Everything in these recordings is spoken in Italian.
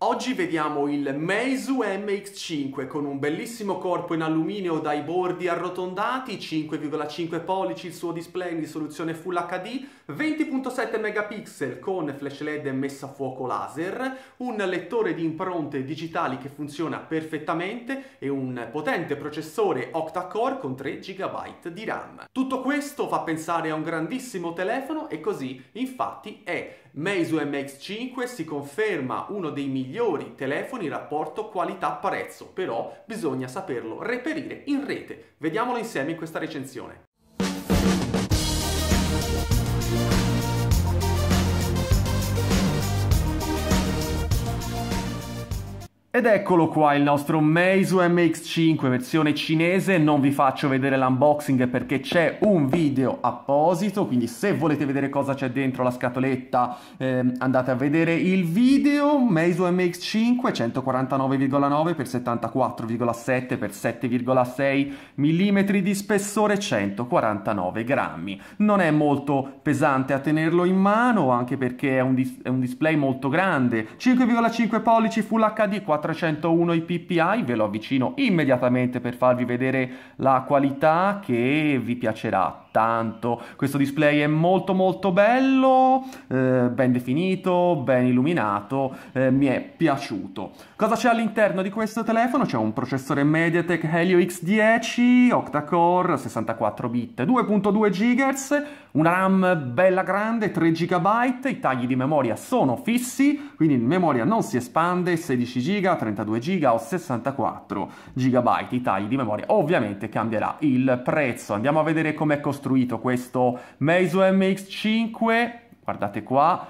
Oggi vediamo il Meizu MX5 con un bellissimo corpo in alluminio dai bordi arrotondati, 5,5 pollici il suo display in risoluzione Full HD, 20.7 megapixel con flash LED messa a fuoco laser, un lettore di impronte digitali che funziona perfettamente e un potente processore octa-core con 3 GB di RAM. Tutto questo fa pensare a un grandissimo telefono e così infatti è. Meizu MX5 si conferma uno dei migliori telefoni rapporto qualità-prezzo, però bisogna saperlo reperire in rete. Vediamolo insieme in questa recensione. Ed eccolo qua il nostro Meizu MX5 versione cinese, non vi faccio vedere l'unboxing perché c'è un video apposito, quindi se volete vedere cosa c'è dentro la scatoletta eh, andate a vedere il video Meizu MX5 149,9 x 74,7 x 7,6 mm di spessore 149 grammi. Non è molto pesante a tenerlo in mano anche perché è un, dis è un display molto grande, 5,5 pollici Full HD 4 401 i ppi, ve lo avvicino immediatamente per farvi vedere la qualità che vi piacerà tanto. Questo display è molto molto bello, eh, ben definito, ben illuminato, eh, mi è piaciuto. Cosa c'è all'interno di questo telefono? C'è un processore MediaTek Helio X10, octa-core, 64 bit, 2.2 GHz, una RAM bella grande, 3 GB, i tagli di memoria sono fissi, quindi in memoria non si espande, 16 GB, 32 GB o 64 GB, i tagli di memoria ovviamente cambierà il prezzo. Andiamo a vedere com'è costruito costruito questo Meizu MX5, guardate qua,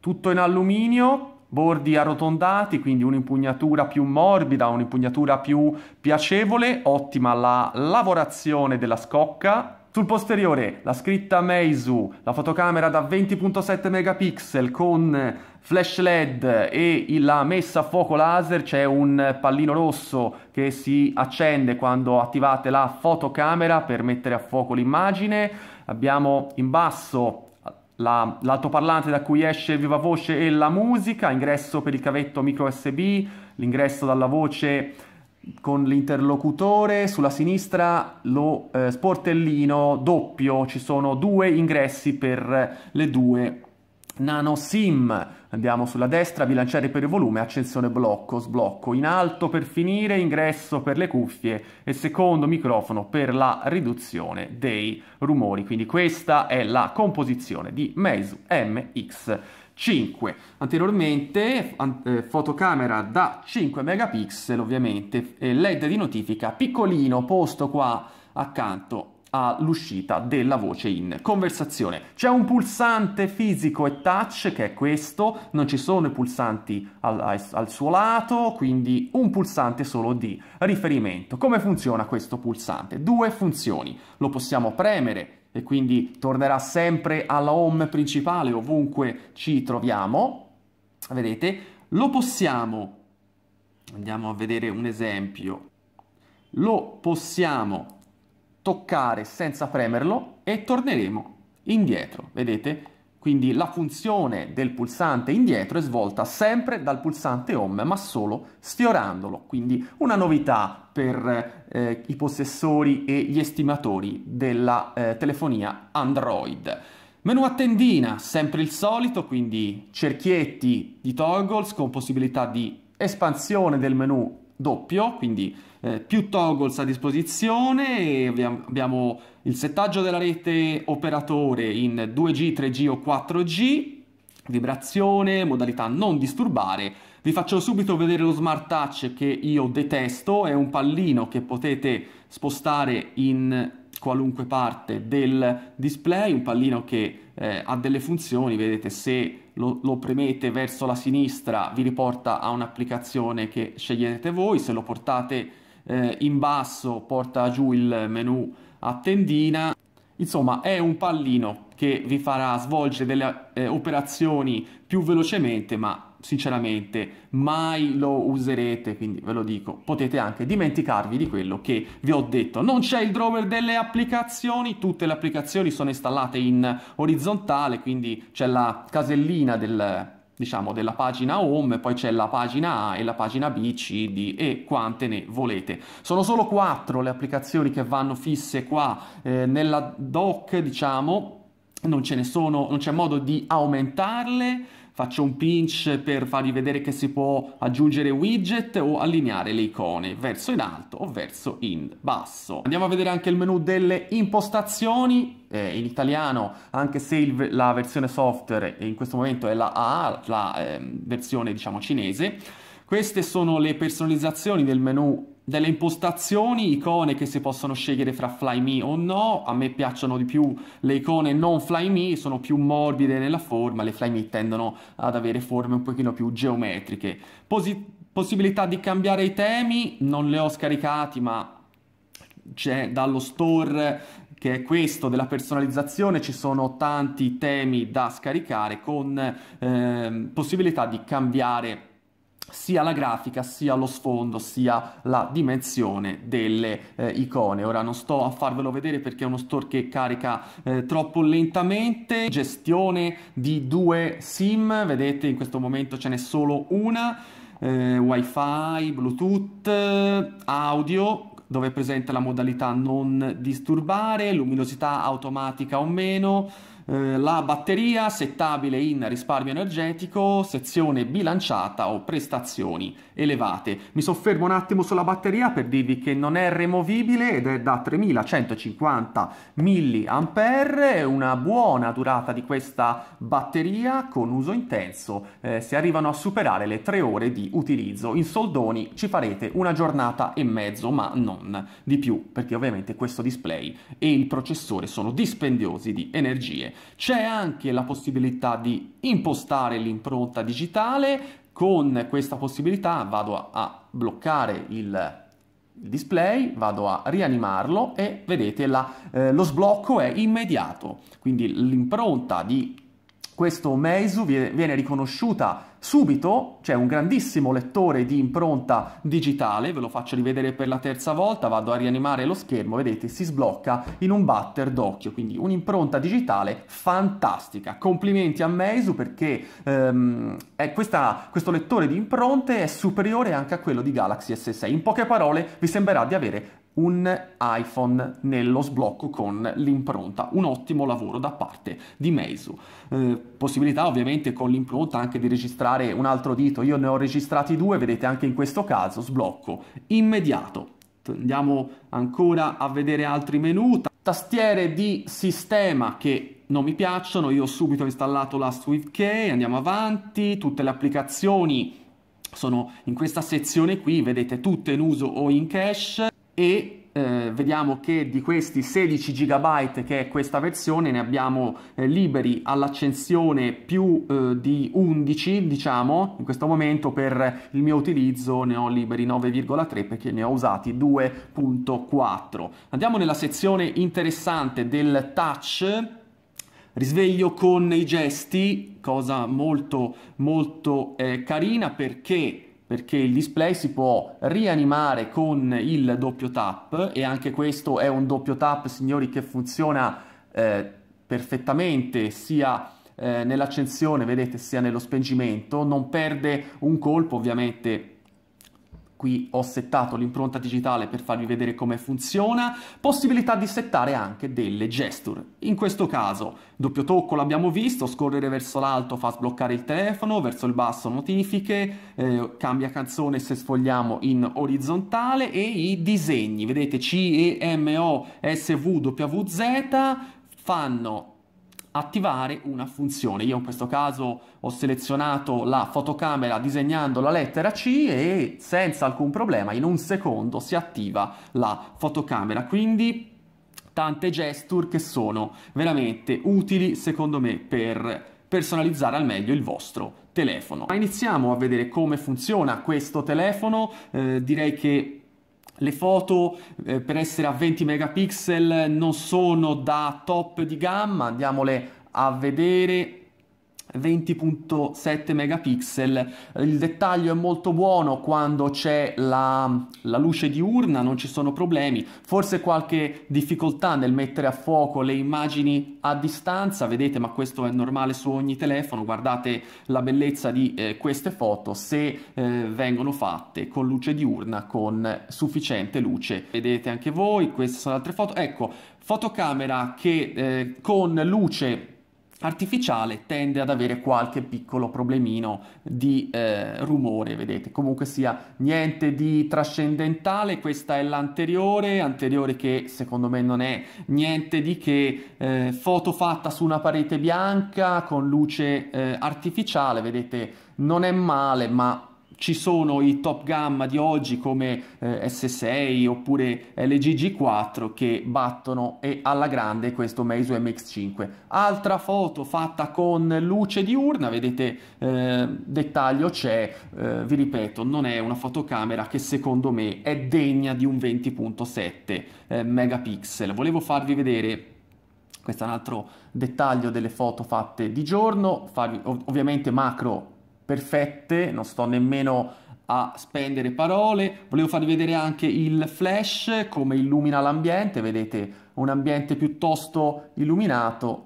tutto in alluminio, bordi arrotondati, quindi un'impugnatura più morbida, un'impugnatura più piacevole, ottima la lavorazione della scocca, sul posteriore la scritta Meizu, la fotocamera da 20.7 megapixel con flash LED e la messa a fuoco laser, c'è un pallino rosso che si accende quando attivate la fotocamera per mettere a fuoco l'immagine. Abbiamo in basso la, l'altoparlante da cui esce viva voce e la musica, ingresso per il cavetto micro USB, l'ingresso dalla voce con l'interlocutore sulla sinistra lo eh, sportellino doppio, ci sono due ingressi per le due nano sim. Andiamo sulla destra, bilanciare per il volume, accensione blocco, sblocco, in alto per finire, ingresso per le cuffie e secondo microfono per la riduzione dei rumori. Quindi questa è la composizione di Meizu MX 5. Anteriormente an eh, fotocamera da 5 megapixel ovviamente, LED di notifica piccolino posto qua accanto all'uscita della voce in conversazione. C'è un pulsante fisico e touch che è questo, non ci sono i pulsanti al, al, suo lato, quindi un pulsante solo di riferimento. Come funziona questo pulsante? Due funzioni, lo possiamo premere e quindi tornerà sempre alla home principale ovunque ci troviamo, vedete, lo possiamo, andiamo a vedere un esempio, lo possiamo toccare senza premerlo e torneremo indietro, vedete? Quindi la funzione del pulsante indietro è svolta sempre dal pulsante home, ma solo sfiorandolo. Quindi una novità per eh, i possessori e gli estimatori della eh, telefonia Android. Menu a tendina, sempre il solito, quindi cerchietti di toggles con possibilità di espansione del menu doppio, quindi eh, più toggles a disposizione, abbiamo il settaggio della rete operatore in 2G, 3G o 4G, vibrazione, modalità non disturbare. Vi faccio subito vedere lo smart touch che io detesto, è un pallino che potete spostare in qualunque parte del display, un pallino che eh, ha delle funzioni, vedete se lo, lo, premete verso la sinistra vi riporta a un'applicazione che sceglierete voi, se lo portate eh, in basso porta giù il menu a tendina. Insomma è un pallino che vi farà svolgere delle eh, operazioni più velocemente ma sinceramente mai lo userete, quindi ve lo dico, potete anche dimenticarvi di quello che vi ho detto. Non c'è il drawer delle applicazioni, tutte le applicazioni sono installate in orizzontale, quindi c'è la casellina del diciamo della pagina home, poi c'è la pagina A e la pagina B, C, D e quante ne volete. Sono solo quattro le applicazioni che vanno fisse qua eh, nella doc, diciamo, non ce ne sono, non c'è modo di aumentarle faccio un pinch per farvi vedere che si può aggiungere widget o allineare le icone verso in alto o verso in basso. Andiamo a vedere anche il menu delle impostazioni. Eh, in italiano, anche se il, la versione software in questo momento è la A, la eh, versione diciamo cinese. Queste sono le personalizzazioni del menu delle impostazioni, icone che si possono scegliere fra FlyMe o no, a me piacciono di più le icone non FlyMe, sono più morbide nella forma, le FlyMe tendono ad avere forme un pochino più geometriche. Posi possibilità di cambiare i temi, non le ho scaricati ma c'è dallo store che è questo della personalizzazione, ci sono tanti temi da scaricare con eh, possibilità di cambiare sia la grafica, sia lo sfondo, sia la dimensione delle eh, icone. Ora non sto a farvelo vedere perché è uno store che carica eh, troppo lentamente. Gestione di due SIM, vedete in questo momento ce n'è solo una. Eh, wifi, bluetooth, audio dove è presente la modalità non disturbare, luminosità automatica o meno, eh, la batteria settabile in risparmio energetico, sezione bilanciata o prestazioni elevate. Mi soffermo un attimo sulla batteria per dirvi che non è removibile ed è da 3150 mAh, una buona durata di questa batteria con uso intenso, eh, si arrivano a superare le 3 ore di utilizzo. In soldoni ci farete una giornata e mezzo, ma non di più, perché ovviamente questo display e il processore sono dispendiosi di energie. C'è anche la possibilità di impostare l'impronta digitale. Con questa possibilità vado a bloccare il display, vado a rianimarlo e vedete la, eh, lo sblocco è immediato, quindi l'impronta di questo Meisu viene riconosciuta subito, c'è cioè un grandissimo lettore di impronta digitale, ve lo faccio rivedere per la terza volta, vado a rianimare lo schermo, vedete, si sblocca in un batter d'occhio, quindi un'impronta digitale fantastica. Complimenti a Meisu perché ehm, questa, questo lettore di impronte è superiore anche a quello di Galaxy S6. In poche parole vi sembrerà di avere un iPhone nello sblocco con l'impronta. Un ottimo lavoro da parte di Meisu. Eh, possibilità ovviamente con l'impronta anche di registrare un altro dito. Io ne ho registrati due, vedete anche in questo caso sblocco immediato. Andiamo ancora a vedere altri menu. Tastiere di sistema che non mi piacciono, io ho subito installato la SwiftKey, andiamo avanti, tutte le applicazioni sono in questa sezione qui, vedete tutte in uso o in cache e eh, vediamo che di questi 16 GB che è questa versione ne abbiamo eh, liberi all'accensione più eh, di 11 diciamo in questo momento per il mio utilizzo ne ho liberi 9,3 perché ne ho usati 2.4 andiamo nella sezione interessante del touch risveglio con i gesti cosa molto molto eh, carina perché perché il display si può rianimare con il doppio tap e anche questo è un doppio tap signori che funziona eh, perfettamente sia eh, nell'accensione vedete sia nello spengimento non perde un colpo ovviamente qui ho settato l'impronta digitale per farvi vedere come funziona, possibilità di settare anche delle gesture. In questo caso doppio tocco l'abbiamo visto, scorrere verso l'alto fa sbloccare il telefono, verso il basso notifiche, eh, cambia canzone se sfogliamo in orizzontale e i disegni, vedete C, E, M, O, S, V, W, Z fanno attivare una funzione. Io in questo caso ho selezionato la fotocamera disegnando la lettera C e senza alcun problema in un secondo si attiva la fotocamera. Quindi tante gesture che sono veramente utili secondo me per personalizzare al meglio il vostro telefono. Ma iniziamo a vedere come funziona questo telefono, eh, direi che le foto eh, per essere a 20 megapixel non sono da top di gamma, andiamole a vedere 20.7 megapixel il dettaglio è molto buono quando c'è la, la, luce diurna non ci sono problemi forse qualche difficoltà nel mettere a fuoco le immagini a distanza vedete ma questo è normale su ogni telefono guardate la bellezza di eh, queste foto se eh, vengono fatte con luce diurna con sufficiente luce vedete anche voi queste sono altre foto ecco fotocamera che eh, con luce artificiale tende ad avere qualche piccolo problemino di eh, rumore, vedete, comunque sia niente di trascendentale, questa è l'anteriore, anteriore che secondo me non è niente di che, eh, foto fatta su una parete bianca con luce eh, artificiale, vedete, non è male, ma ci sono i top gamma di oggi come eh, S6 oppure LG g 4 che battono e alla grande questo Meizu MX5. Altra foto fatta con luce diurna, vedete eh, dettaglio c'è, eh, vi ripeto, non è una fotocamera che secondo me è degna di un 20.7 eh, megapixel. Volevo farvi vedere questo è un altro dettaglio delle foto fatte di giorno, farvi, ov ovviamente macro perfette, non sto nemmeno a spendere parole. Volevo farvi vedere anche il flash, come illumina l'ambiente, vedete un ambiente piuttosto illuminato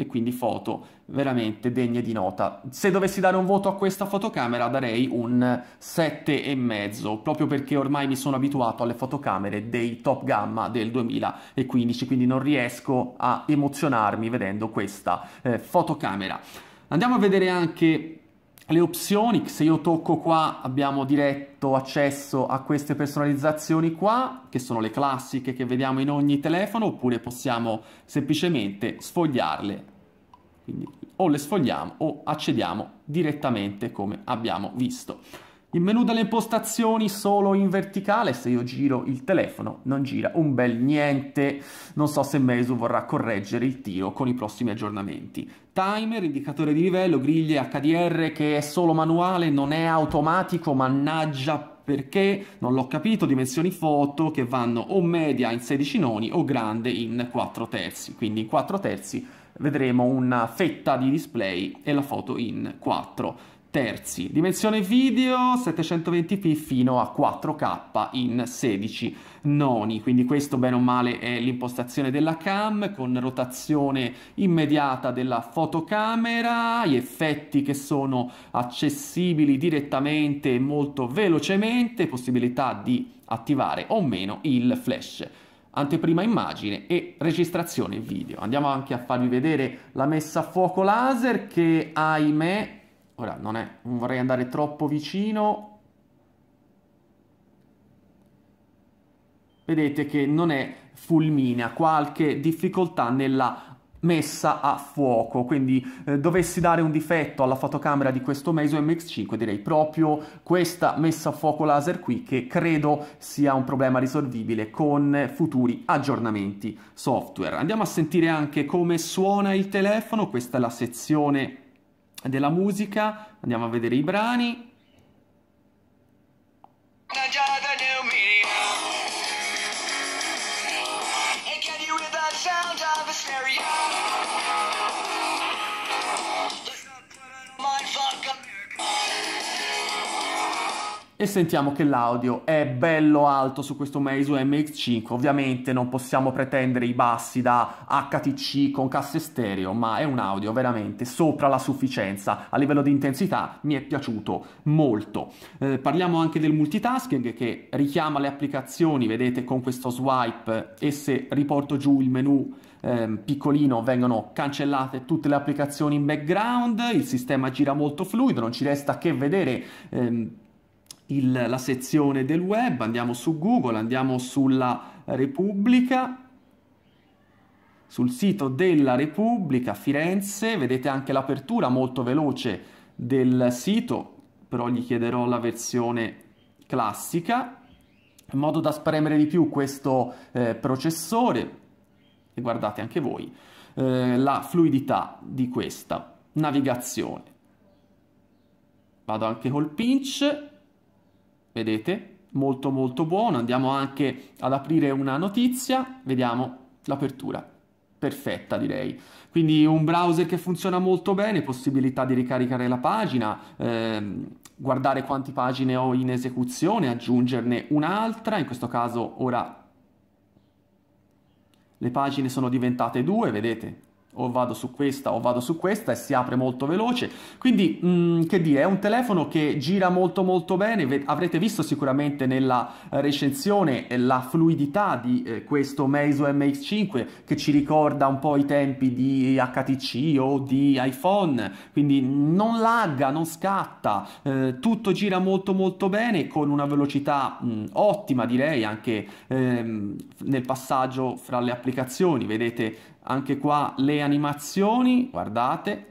e quindi foto veramente degne di nota. Se dovessi dare un voto a questa fotocamera darei un 7,5, proprio perché ormai mi sono abituato alle fotocamere dei top gamma del 2015, quindi non riesco a emozionarmi vedendo questa eh, fotocamera. Andiamo a vedere anche le opzioni, se io tocco qua abbiamo diretto accesso a queste personalizzazioni qua, che sono le classiche che vediamo in ogni telefono, oppure possiamo semplicemente sfogliarle. Quindi o le sfogliamo o accediamo direttamente come abbiamo visto. Il menu delle impostazioni solo in verticale, se io giro il telefono non gira un bel niente. Non so se Meizu vorrà correggere il tiro con i prossimi aggiornamenti. Timer, indicatore di livello, griglie HDR che è solo manuale, non è automatico, mannaggia perché non l'ho capito, dimensioni foto che vanno o media in 16 noni o grande in 4 terzi, quindi in 4 terzi vedremo una fetta di display e la foto in 4 terzi. Dimensione video 720p fino a 4K in 16 noni, quindi questo bene o male è l'impostazione della cam con rotazione immediata della fotocamera, gli effetti che sono accessibili direttamente e molto velocemente, possibilità di attivare o meno il flash anteprima immagine e registrazione video. Andiamo anche a farvi vedere la messa a fuoco laser che ahimè Ora, non, è, non vorrei andare troppo vicino. Vedete che non è fulminea, qualche difficoltà nella messa a fuoco quindi eh, dovessi dare un difetto alla fotocamera di questo Meiso MX5 direi proprio questa messa a fuoco laser qui che credo sia un problema risolvibile con futuri aggiornamenti software andiamo a sentire anche come suona il telefono questa è la sezione della musica, andiamo a vedere i brani e sentiamo che l'audio è bello alto su questo Meizu MX5. Ovviamente non possiamo pretendere i bassi da HTC con casse stereo, ma è un audio veramente sopra la sufficienza. A livello di intensità mi è piaciuto molto. Eh, parliamo anche del multitasking che richiama le applicazioni, vedete con questo swipe e se riporto giù il menu ehm, piccolino vengono cancellate tutte le applicazioni in background, il sistema gira molto fluido, non ci resta che vedere ehm, il, la sezione del web, andiamo su Google, andiamo sulla Repubblica, sul sito della Repubblica Firenze, vedete anche l'apertura molto veloce del sito, però gli chiederò la versione classica, in modo da spremere di più questo eh, processore, e guardate anche voi eh, la fluidità di questa navigazione. Vado anche col pinch, vedete, molto molto buono. Andiamo anche ad aprire una notizia, vediamo l'apertura. Perfetta direi. Quindi un browser che funziona molto bene, possibilità di ricaricare la pagina, ehm, guardare quante pagine ho in esecuzione, aggiungerne un'altra, in questo caso ora le pagine sono diventate due, vedete, o vado su questa o vado su questa e si apre molto veloce quindi mh, mm, che dire è un telefono che gira molto molto bene avrete visto sicuramente nella eh, recensione eh, la fluidità di eh, questo Meizu MX5 che ci ricorda un po' i tempi di HTC o di iPhone quindi non lagga non scatta eh, tutto gira molto molto bene con una velocità mh, mm, ottima direi anche ehm, nel passaggio fra le applicazioni vedete anche qua le animazioni, guardate,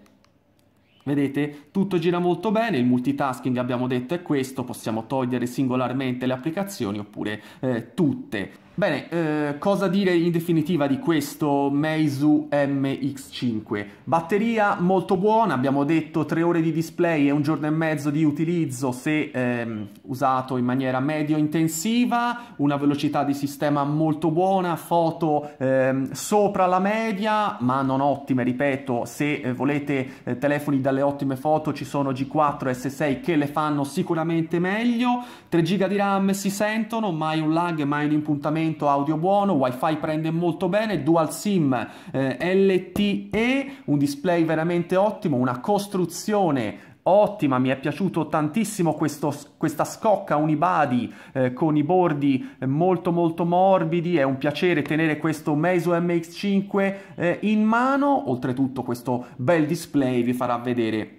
vedete tutto gira molto bene, il multitasking abbiamo detto è questo, possiamo togliere singolarmente le applicazioni oppure eh, tutte. Bene, eh, cosa dire in definitiva di questo Meizu MX5? Batteria molto buona, abbiamo detto 3 ore di display e un giorno e mezzo di utilizzo se ehm, usato in maniera medio intensiva, una velocità di sistema molto buona, foto ehm, sopra la media, ma non ottime, ripeto, se eh, volete eh, telefoni dalle ottime foto ci sono G4 S6 che le fanno sicuramente meglio, 3 GB di RAM si sentono, mai un lag, mai un impuntamento abbonamento audio buono, wifi prende molto bene, dual sim eh, LTE, un display veramente ottimo, una costruzione ottima, mi è piaciuto tantissimo questo, questa scocca unibadi eh, con i bordi eh, molto molto morbidi, è un piacere tenere questo Meizu MX5 eh, in mano, oltretutto questo bel display vi farà vedere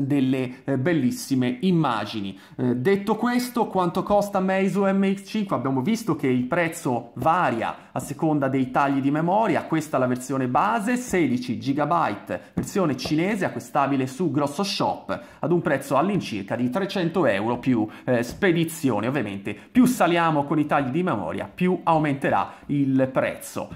delle eh, bellissime immagini. Eh, detto questo, quanto costa Meizu MX5? Abbiamo visto che il prezzo varia a seconda dei tagli di memoria, questa è la versione base, 16 GB, versione cinese acquistabile su Grosso Shop ad un prezzo all'incirca di 300 euro più eh, spedizione. Ovviamente più saliamo con i tagli di memoria, più aumenterà il prezzo.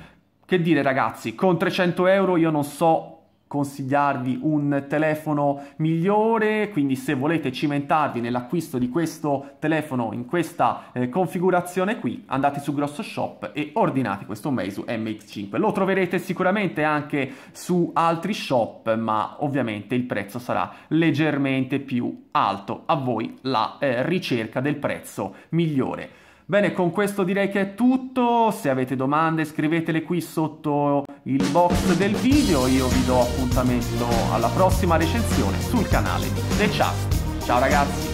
Che dire ragazzi, con 300 euro io non so consigliarvi un telefono migliore quindi se volete cimentarvi nell'acquisto di questo telefono in questa eh, configurazione qui andate su grosso shop e ordinate questo Meizu MX5 lo troverete sicuramente anche su altri shop ma ovviamente il prezzo sarà leggermente più alto a voi la eh, ricerca del prezzo migliore Bene, con questo direi che è tutto. Se avete domande scrivetele qui sotto il box del video, io vi do appuntamento alla prossima recensione sul canale The Just. Ciao ragazzi!